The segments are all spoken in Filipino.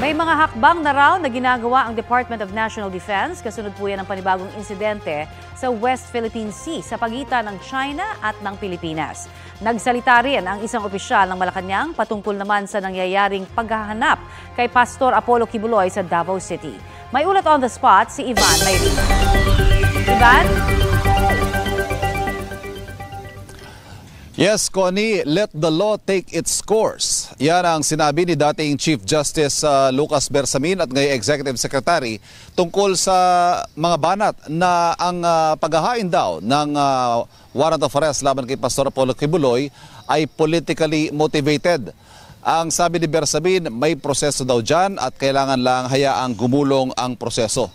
May mga hakbang na raw na ginagawa ang Department of National Defense kasunod po yan ng panibagong insidente sa West Philippine Sea sa pagitan ng China at ng Pilipinas. Nagsalita rin ang isang opisyal ng Malacanang patungkol naman sa nangyayaring paghahanap kay Pastor Apollo Kibuloy sa Davao City. May ulat on the spot si Ivan Mayroon. Ivan? Yes, Connie, let the law take its course. Yan ang sinabi ni dating Chief Justice uh, Lucas Bersamin at ngayong Executive Secretary tungkol sa mga banat na ang uh, paghahain daw ng uh, warrant of arrest laban kay Pastor Apollo Kibuloy ay politically motivated. Ang sabi ni Bersamin, may proseso daw dyan at kailangan lang hayaang gumulong ang proseso.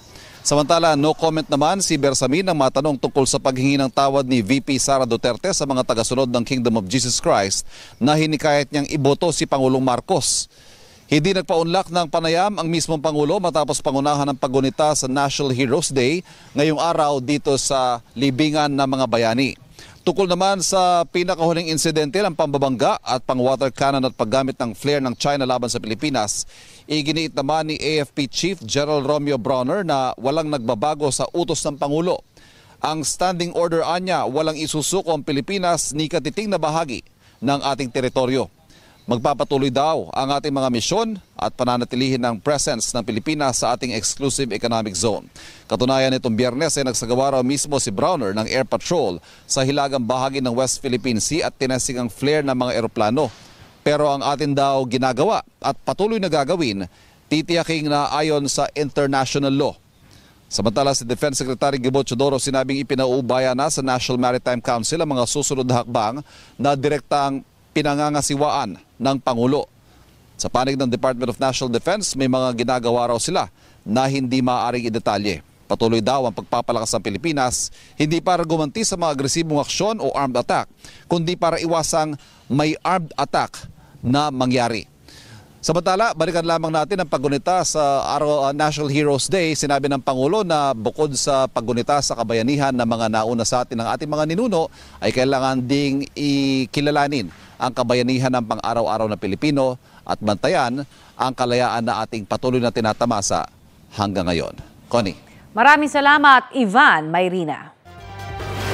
Samantala, no comment naman si Bersamin ang matanong tungkol sa paghingi ng tawad ni VP Sara Duterte sa mga tagasunod ng Kingdom of Jesus Christ na hinikayat niyang iboto si Pangulong Marcos. Hindi nagpaunlak ng panayam ang mismong Pangulo matapos pangunahan ng pagunita sa National Heroes Day ngayong araw dito sa Libingan ng mga Bayani. Tukol naman sa pinakahuling insidente ng pambabangga at pang-water cannon at paggamit ng flare ng China laban sa Pilipinas, iginiit naman ni AFP Chief General Romeo Bronner na walang nagbabago sa utos ng Pangulo. Ang standing order anya, walang isusuko ang Pilipinas ni katiting na bahagi ng ating teritoryo. Magpapatuloy daw ang ating mga misyon at pananatilihin ang presence ng Pilipinas sa ating exclusive economic zone. Katunayan nitong biyernes ay nagsagawa raw mismo si Browner ng air patrol sa hilagang bahagi ng West Philippine Sea at tinesting ang flare ng mga eroplano. Pero ang atin daw ginagawa at patuloy na gagawin, titiyaking na ayon sa international law. Samantala si Defense Secretary Gibo Chodoro sinabing ipinaubaya na sa National Maritime Council ang mga susunod na hakbang na direktang pinangangasiwaan ng Pangulo. Sa panig ng Department of National Defense, may mga ginagawa raw sila na hindi maaaring idetalye. Patuloy daw ang pagpapalakas ng Pilipinas, hindi para gumanti sa mga agresibong aksyon o armed attack, kundi para iwasang may armed attack na mangyari. Samantala, balikan lamang natin ang paggunita sa Araw uh, National Heroes Day. Sinabi ng Pangulo na bukod sa paggunita sa kabayanihan ng mga nauna sa atin ng ating mga ninuno, ay kailangan ding ikilalanin ang kabayanihan ng pang-araw-araw na Pilipino at bantayan ang kalayaan na ating patuloy na tinatamasa hanggang ngayon. Connie. Maraming salamat, Ivan Mayrina.